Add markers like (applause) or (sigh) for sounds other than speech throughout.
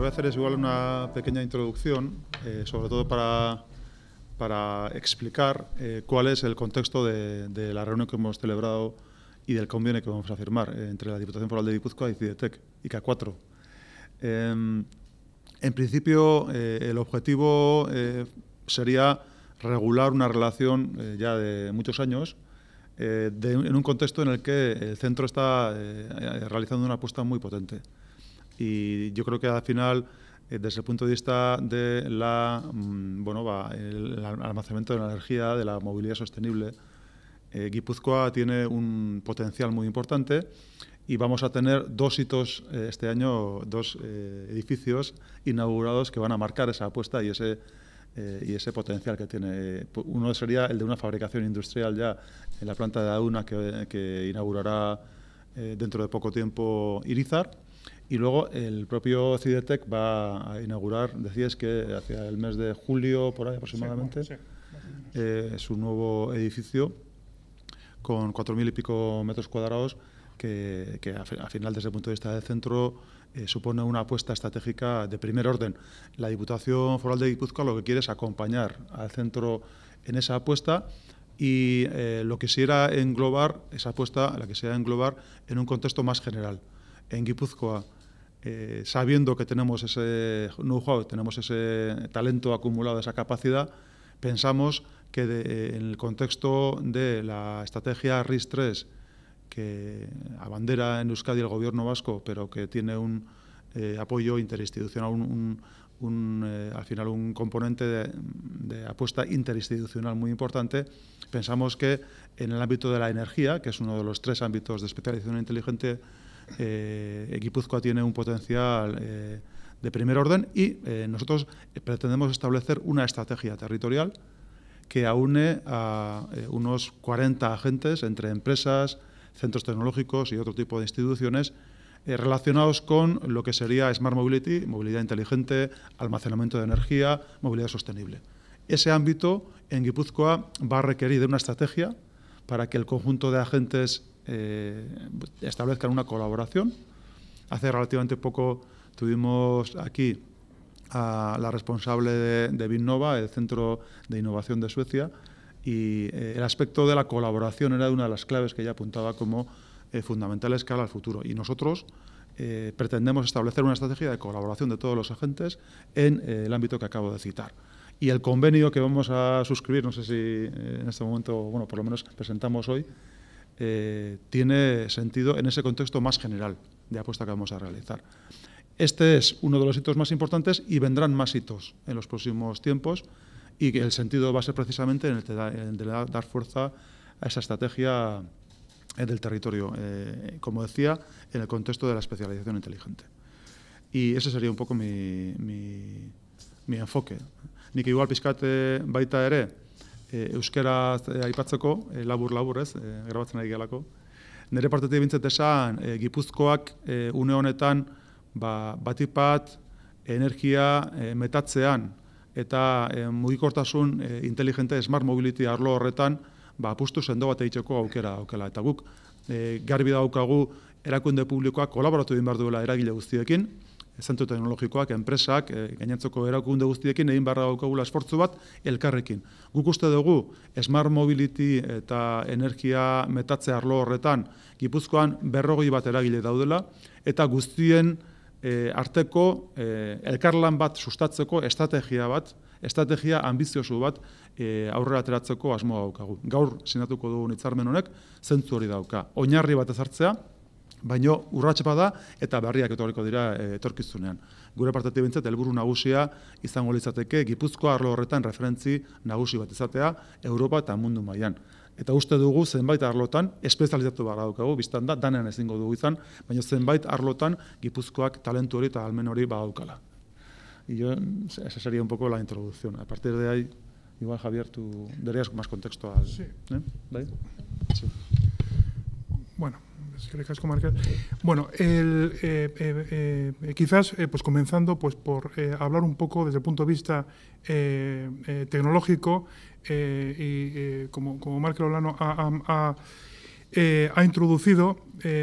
voy a hacer es igual una pequeña introducción, eh, sobre todo para, explicar eh, cuál es el contexto de, la reunión que hemos celebrado y del convenio que vamos a firmar eh, entre la Diputación Foral de Guipúzcoa y CIDETEC, ca 4 en principio, el objetivo sería regular una relación ya de muchos años en un contexto en el que el centro está realizando una apuesta muy potente y yo creo que al final eh, desde el punto de vista de la mm, almacenamiento de la energía de la movilidad sostenible eh, Guipúzcoa tiene un potencial muy importante y vamos a tener dos hitos eh, este año dos edificios inaugurados que van a marcar esa apuesta y ese y ese potencial que tiene. Uno sería el de una fabricación industrial ya en la planta de Auna que inaugurará dentro de poco tiempo Irizar y luego el propio CIDETEC va a inaugurar, decías que hacia el mes de julio, por ahí aproximadamente, eh, su nuevo edificio con cuatro mil y pico metros cuadrados que, que final desde el punto de vista del centro eh, supone una apuesta estratégica de primer orden. La Diputación Foral de Guipúzcoa lo que quiere es acompañar al centro en esa apuesta y eh, lo quisiera englobar, esa apuesta la quisiera englobar en un contexto más general. En Guipúzcoa eh, sabiendo que tenemos ese know-how, tenemos ese talento acumulado, esa capacidad, pensamos que eh, en el contexto de la estrategia RIS-3, que abandera en Euskadi el gobierno vasco, pero que tiene un eh, apoyo interinstitucional, al final un componente de, apuesta interinstitucional muy importante, pensamos que en el ámbito de la energía, que es uno de los tres ámbitos de especialización inteligente en eh, Guipúzcoa tiene un potencial eh, de primer orden y eh, nosotros pretendemos establecer una estrategia territorial que aúne a unos 40 agentes entre empresas, centros tecnológicos y otro tipo de instituciones relacionados con lo que sería Smart Mobility, movilidad inteligente, almacenamiento de energía, movilidad sostenible. Ese ámbito en Guipúzcoa va a requerir de una estrategia para que el conjunto de agentes eh, establezcan una colaboración. Hace relativamente poco tuvimos aquí a la responsable de, de el Centro de Innovación de Suecia, y eh, el aspecto de la colaboración era una de las claves que ella apuntaba como eh, fundamentales cara al futuro. Y nosotros eh, pretendemos establecer una estrategia de colaboración de todos los agentes en el ámbito que acabo de citar. Y el convenio que vamos a suscribir, no sé si en este momento, bueno, por lo menos presentamos hoy, eh, tiene sentido en ese contexto más general de apuesta que vamos a realizar. Este es uno de los hitos más importantes y vendrán más hitos en los próximos tiempos y el sentido va a ser precisamente en el de, dar fuerza a esa estrategia eh, del territorio, eh, como decía, en el contexto de la especialización inteligente. Y ese sería un poco mi, mi, mi enfoque. igual piscate baita ere, Eh, euskera eh, aipatzeko, eh, labur labur ez, e, grabatzen ari gelako. Nire partetik bintzat esan, gipuzkoak une honetan ba, batipat energia metatzean eta e, mugikortasun e, inteligente smart mobility arlo horretan ba, apustu sendo bat egiteko aukera aukela. Eta guk garbi daukagu erakunde publikoak kolaboratu egin behar duela eragile guztiekin, zentu teknologikoak, enpresak, e, eh, gainantzoko erakunde guztiekin, egin barra gaukagula esportzu bat, elkarrekin. Guk uste dugu, smart mobility eta energia metatze arlo horretan, gipuzkoan berrogi bat eragile daudela, eta guztien eh, arteko eh, elkarlan bat sustatzeko estrategia bat, estrategia ambiziosu bat e, aurrera ateratzeko asmoa daukagu. Gaur sinatuko dugu nitzarmen honek, zentzu hori dauka. Oinarri bat ezartzea, baino urratsapa da eta berriak etorriko dira eh, etorkizunean. Gure partetik bintzat, elburu nagusia izango litzateke gipuzkoa arlo horretan referentzi nagusi bat izatea, Europa eta mundu mailan. Eta uste dugu zenbait arlotan, espezializatu behar daukagu, biztan da, danean ezingo dugu izan, baina zenbait arlotan Gipuzkoak talentu hori eta almen hori behar daukala. Ijo, esa seria un poco la introducción. A partir de ahí, igual Javier, tu dereaz más al... Sí. Eh? Bai? Sí. Bueno. Bueno, eh, eh, eh, quizás pues comenzando pues por hablar un poco desde el punto de vista tecnológico y como, como Marco Olano ha, introducido,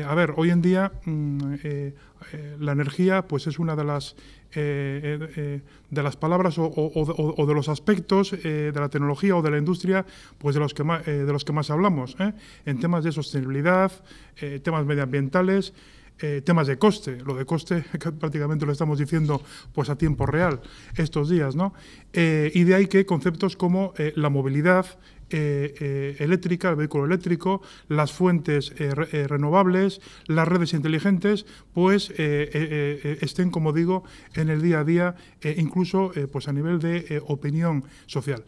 a ver, hoy en día mm, la energía pues es una de las eh, eh, eh, de las palabras o, de los aspectos de la tecnología o de la industria, pues de los que de los que más hablamos, en temas de sostenibilidad, temas medioambientales. Eh, temas de coste, lo de coste (laughs) prácticamente lo estamos diciendo pues a tiempo real estos días, ¿no? Eh, y de ahí que conceptos como eh, la movilidad eléctrica, el vehículo eléctrico, las fuentes renovables, las redes inteligentes, pues estén, como digo, en el día a día, incluso pues a nivel de opinión social.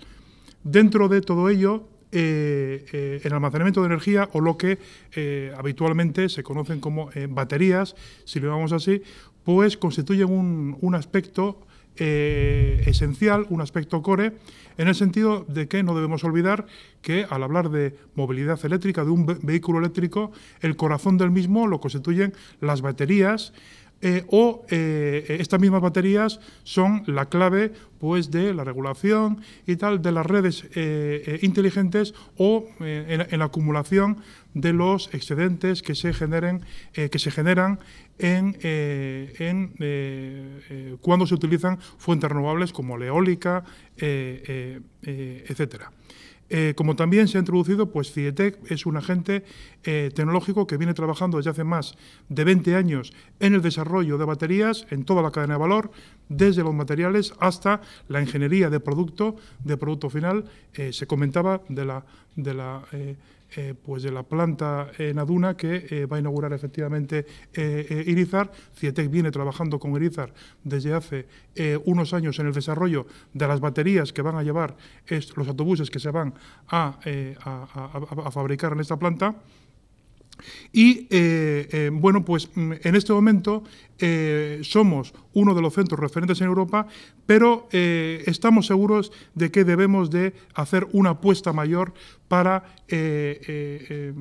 Dentro de todo ello, eh, en eh, almacenamiento de energía o lo que eh, habitualmente se conocen como eh, baterías, si lo llamamos así, pues constituyen un, un aspecto esencial, un aspecto core, en el sentido de que no debemos olvidar que al hablar de movilidad eléctrica, de un vehículo eléctrico, el corazón del mismo lo constituyen las baterías, eh, o eh, estas mismas baterías son la clave pues, de la regulación y tal de las redes eh, inteligentes o en, la acumulación de los excedentes que se, generen, que se generan en, cuando se utilizan fuentes renovables como la eólica, etcétera. Eh, como también se ha introducido, pues CIETEC es un agente eh, tecnológico que viene trabajando desde hace más de 20 años en el desarrollo de baterías, en toda la cadena de valor, desde los materiales hasta la ingeniería de producto, de producto final. Eh, se comentaba de la... De la eh, pues de la planta eh, en Aduna que eh, va a inaugurar efectivamente Irizar. Cietec viene trabajando con Irizar desde hace unos años en el desarrollo de las baterías que van a llevar los autobuses que se van a fabricar en esta planta. Y eh, eh, bueno, pues mm, en este momento eh, somos uno de los centros referentes en Europa, pero estamos seguros de que debemos de hacer una apuesta mayor para, em,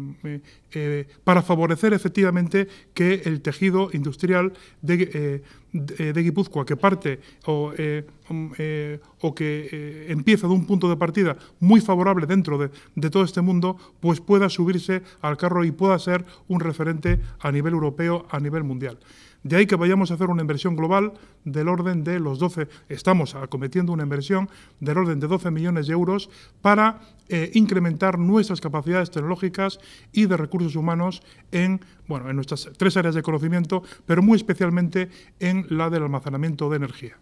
para favorecer efectivamente que el tejido industrial de, eh, de, Guipúzcoa que parte o, eh, mm, eh, que empieza de un punto de partida muy favorable dentro de, de, todo este mundo, pues pueda subirse al carro y pueda ser un referente a nivel europeo, a nivel mundial. De ahí que vayamos a hacer una inversión global del orden de los 12, estamos acometiendo una inversión del orden de 12 millones de euros para eh, incrementar nuestras capacidades tecnológicas y de recursos humanos en, bueno, en nuestras tres áreas de conocimiento, pero muy especialmente en la del almacenamiento de energía.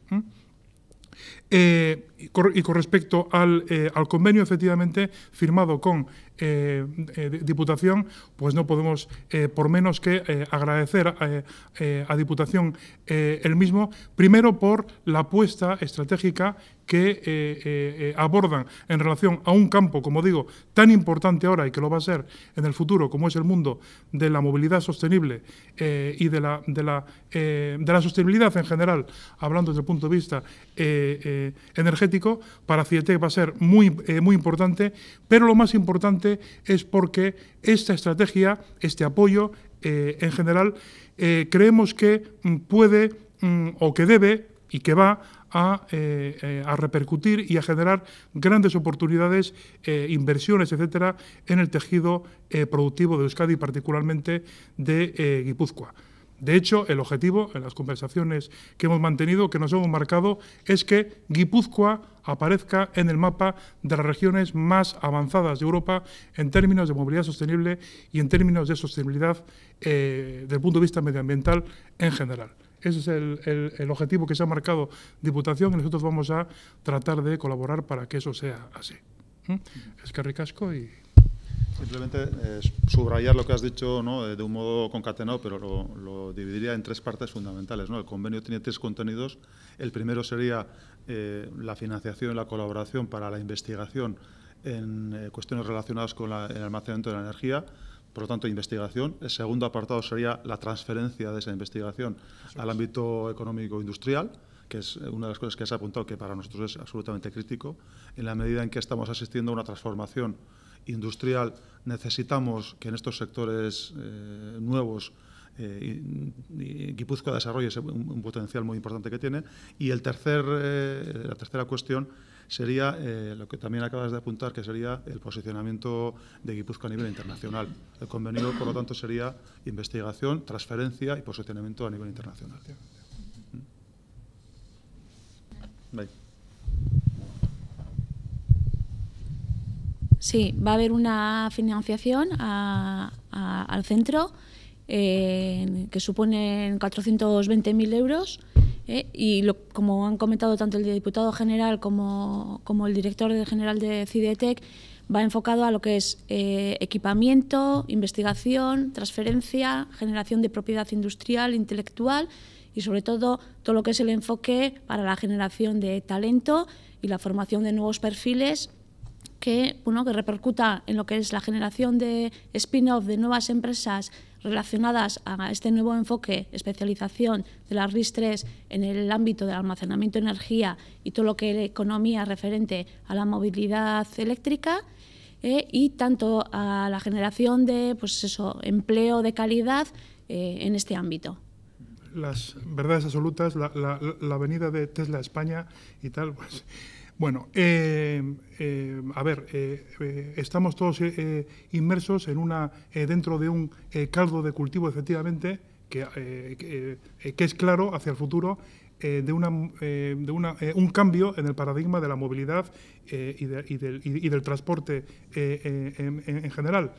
Eh, y, con respecto eh, al, convenio efectivamente firmado con eh, Diputación, pues no podemos por menos que agradecer a, Diputación el mismo, primero por la apuesta estratégica que abordan en relación a un campo, como digo, tan importante ahora y que lo va a ser en el futuro, como es el mundo de la movilidad sostenible y de la, de la, de la sostenibilidad en general, hablando desde el punto de vista eh, energético para CIETEC va a ser muy, eh, muy importante, pero lo más importante es porque esta estrategia, este apoyo eh, en general, creemos que mm, puede mm, o que debe y que va a, repercutir y a generar grandes oportunidades, inversiones, etcétera, en el tejido productivo de Euskadi y particularmente de Guipúzcoa. De hecho, el objetivo en las conversaciones que hemos mantenido, que nos hemos marcado, es que Guipúzcoa aparezca en el mapa de las regiones más avanzadas de Europa en términos de movilidad sostenible y en términos de sostenibilidad eh, desde el punto de vista medioambiental en general. Ese es el, objetivo que se ha marcado Diputación y nosotros vamos a tratar de colaborar para que eso sea así. ¿Mm? Es que ricasco y Simplemente eh, subrayar lo que has dicho ¿no? Eh, de un modo concatenado, pero lo, dividiría en tres partes fundamentales. ¿no? El convenio tiene tres contenidos. El primero sería eh, la financiación y la colaboración para la investigación en cuestiones relacionadas con el almacenamiento de la energía, por lo tanto, investigación. El segundo apartado sería la transferencia de esa investigación al ámbito económico-industrial que es una de las cosas que has apuntado que para nosotros es absolutamente crítico, en la medida en que estamos asistiendo a una transformación industrial necesitamos que en estos sectores eh, nuevos eh, desarrolle un, potencial muy importante que tiene. Y el tercer, eh, la tercera cuestión sería eh, lo que también acabas de apuntar, que sería el posicionamiento de Guipúzcoa a nivel internacional. El convenio, por lo tanto, sería investigación, transferencia y posicionamiento a nivel internacional. Sí, va a haber una financiación al centro que suponen 420.000 euros eh, y como han comentado tanto el diputado general como, el director general de CIDETEC, va enfocado a lo que es eh, equipamiento, investigación, transferencia, generación de propiedad industrial, intelectual y sobre todo todo lo que es el enfoque para la generación de talento y la formación de nuevos perfiles que, que repercuta en lo que es la generación de spin-off de nuevas empresas relacionadas a este nuevo enfoque, especialización de las RIS-3 en el ámbito del almacenamiento de energía y todo lo que es economía referente a la movilidad eléctrica eh, y tanto a la generación de pues eso, empleo de calidad eh, en este ámbito las verdades absolutas, la, la, la, venida de Tesla a España y tal, pues bueno, eh, eh, a ver, eh, estamos todos inmersos en una, dentro de un caldo de cultivo, efectivamente, que, que, es claro hacia el futuro. de, una, de una, un cambio en el paradigma de la movilidad y, del, y, del, transporte en, en, general.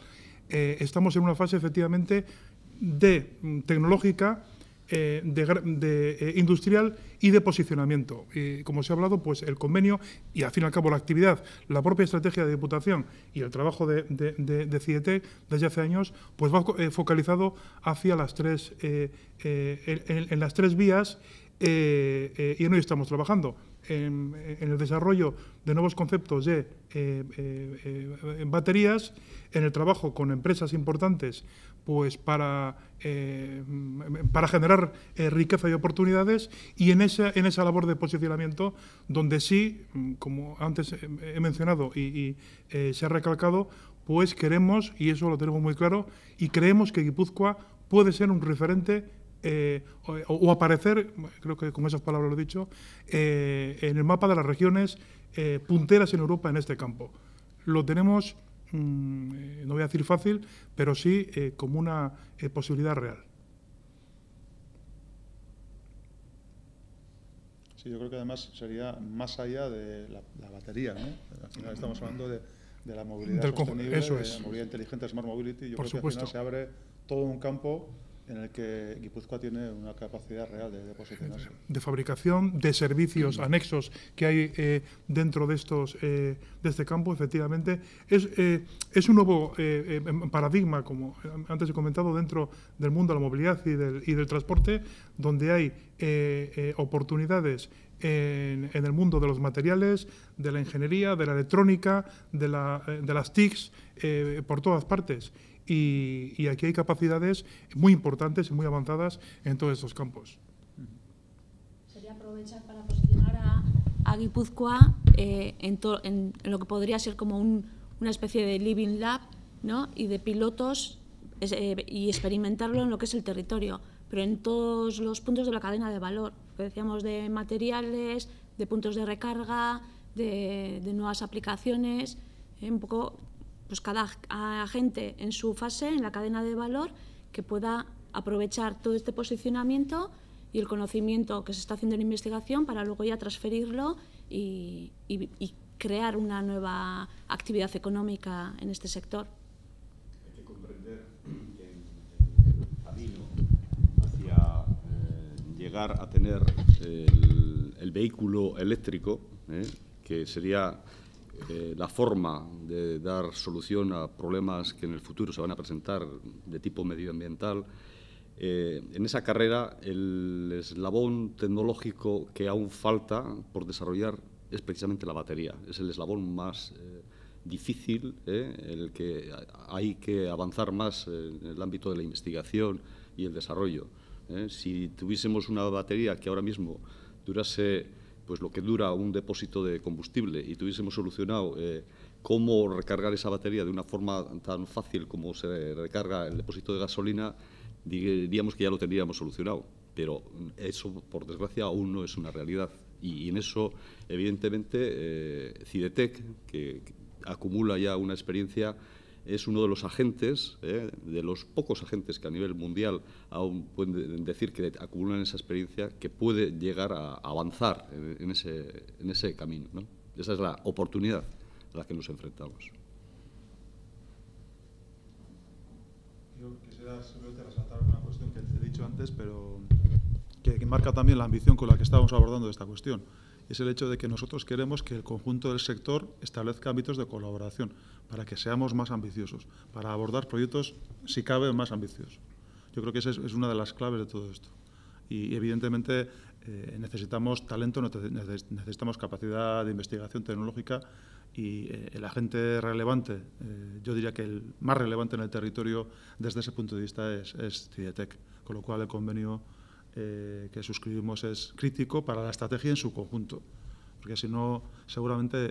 estamos en una fase efectivamente de mm, tecnológica eh, de, eh, industrial y de posicionamiento. como se ha hablado, pues el convenio y al fin y al cabo la actividad, la propia estrategia de Diputación y el trabajo de, de, e desde hace años, pues va eh, focalizado hacia las tres, en, las tres vías y en estamos trabajando. En, el desarrollo de nuevos conceptos de baterías, en el trabajo con empresas importantes pues para, eh, mm, para generar eh, riqueza y oportunidades y en esa, en esa labor de posicionamiento donde sí, mm, como antes eh, he mencionado y, se ha recalcado, pues queremos, y eso lo tenemos muy claro, y creemos que Guipúzcoa puede ser un referente o, aparecer, creo que con esas palabras lo he dicho, en el mapa de las regiones punteras en Europa en este campo. Lo tenemos Mm, eh, no voy a decir fácil, pero sí eh, como una eh, posibilidad real. Sí, yo creo que además sería más allá de la, batería, ¿no? Al final estamos hablando de, de la movilidad sostenible, movilidad inteligente, smart mobility. Yo Por creo supuesto. que al final se abre todo un campo en el que Guipúzcoa tiene una capacidad real de, De fabricación, de servicios mm. anexos que hay eh, dentro de, estos, eh, de este campo, efectivamente. Es, eh, es un nuevo paradigma, como antes he comentado, dentro del mundo de la movilidad y del, y del transporte, donde hay oportunidades en, el mundo de los materiales, de la ingeniería, de la electrónica, de, la, de las TICs, por todas partes y, aquí hay capacidades muy importantes y muy avanzadas en todos estos campos. Sería aprovechar para posicionar a, a eh, en, lo que podría ser como una especie de living lab ¿no? y de pilotos eh, y experimentarlo en lo que es el territorio, pero en todos los puntos de la cadena de valor, que decíamos de materiales, de puntos de recarga, de, nuevas aplicaciones, eh, un poco pues cada agente en su fase, en la cadena de valor, que pueda aprovechar todo este posicionamiento y el conocimiento que se está haciendo en investigación para luego ya transferirlo y, crear una nueva actividad económica en este sector. Hay que comprender que el camino hacia eh, llegar a tener el, vehículo eléctrico, eh, que sería eh, la forma de dar solución a problemas que en el futuro se van a presentar de tipo medioambiental, eh, en esa carrera el eslabón tecnológico que aún falta por desarrollar es precisamente la batería. Es el eslabón más eh, difícil, eh, el que hay que avanzar más en el ámbito de la investigación y el desarrollo. Si tuviésemos una batería que ahora mismo durase pues lo que dura un depósito de combustible y tuviésemos solucionado eh, cómo recargar esa batería de una forma tan fácil como se recarga el depósito de gasolina, diríamos que ya lo tendríamos solucionado. Pero mm, eso, por desgracia, aún no es una realidad. Y, en eso, evidentemente, eh, Cidetec, que acumula ya una experiencia es uno de los agentes, eh, de los pocos agentes que a nivel mundial aún pueden decir que acumulan esa experiencia, que puede llegar a avanzar en, ese, camino. Esa es la oportunidad a la que nos enfrentamos. Yo quisiera simplemente resaltar una cuestión que te he dicho antes, pero que, que marca también la ambición con la que estábamos abordando esta cuestión es el hecho de que nosotros queremos que el conjunto del sector establezca ámbitos de colaboración para que seamos más ambiciosos, para abordar proyectos, si cabe, más ambiciosos. Yo creo que esa es, una de las claves de todo esto. Y, evidentemente eh, necesitamos talento, necesitamos capacidad de investigación tecnológica y eh, el agente relevante, eh, yo diría que el más relevante en el territorio desde ese punto de vista es, es CIDETEC, con lo cual el convenio eh, que suscribimos es crítico para la estrategia en su conjunto. Porque si no, seguramente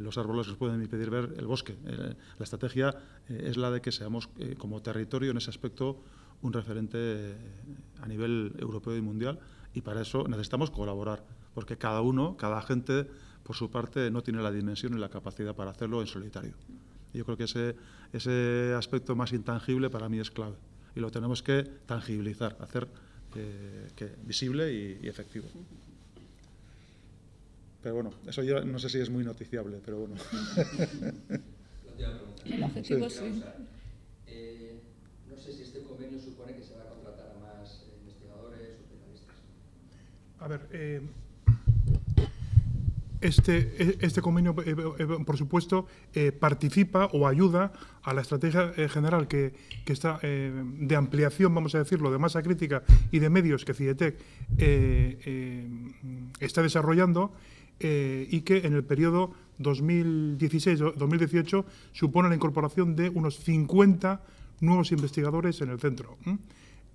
los árboles nos pueden impedir ver el bosque. Eh, la estrategia eh, es la de que seamos como territorio en ese aspecto un referente a nivel europeo y mundial y para eso necesitamos colaborar, porque cada uno, cada gente, por su parte, no tiene la dimensión y la capacidad para hacerlo en solitario. Yo creo que ese, ese aspecto más intangible para mí es clave y lo tenemos que tangibilizar, hacer que, visible y, efectivo. Pero bueno, eso yo no sé si es muy noticiable, pero bueno. El objetivo eh, no sé si este convenio supone que se va a contratar a más investigadores o penalistas. A ver, eh, este, e, este, convenio, eh, eh, eh, por supuesto, participa o ayuda a la estrategia general que, está de ampliación, vamos a decirlo, de masa crítica y de medios que CIETEC está desarrollando y que en el periodo 2016-2018 supone la incorporación de unos 50 nuevos investigadores en el centro.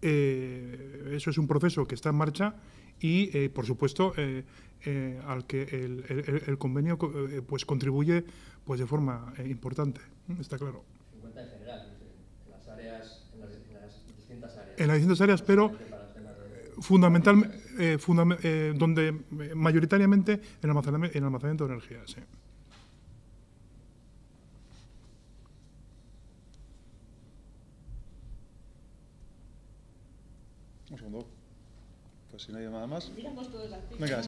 eso es un proceso que está en marcha y, eh, por supuesto, eh, eh, al que el, convenio pues contribuye pues de forma importante, está claro. En las, distintas áreas. pero fundamental, donde mayoritariamente en almacenamiento, en almacenamiento de energía, sí. si no hay nada más. Miramos todos las Venga.